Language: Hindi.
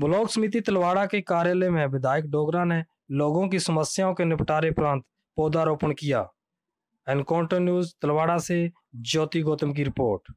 ब्लॉक समिति तलवाड़ा के कार्यालय में विधायक डोगरा ने लोगों की समस्याओं के निपटारे उपरांत पौधारोपण किया एनकाउंटर न्यूज तलवाड़ा से ज्योति गौतम की रिपोर्ट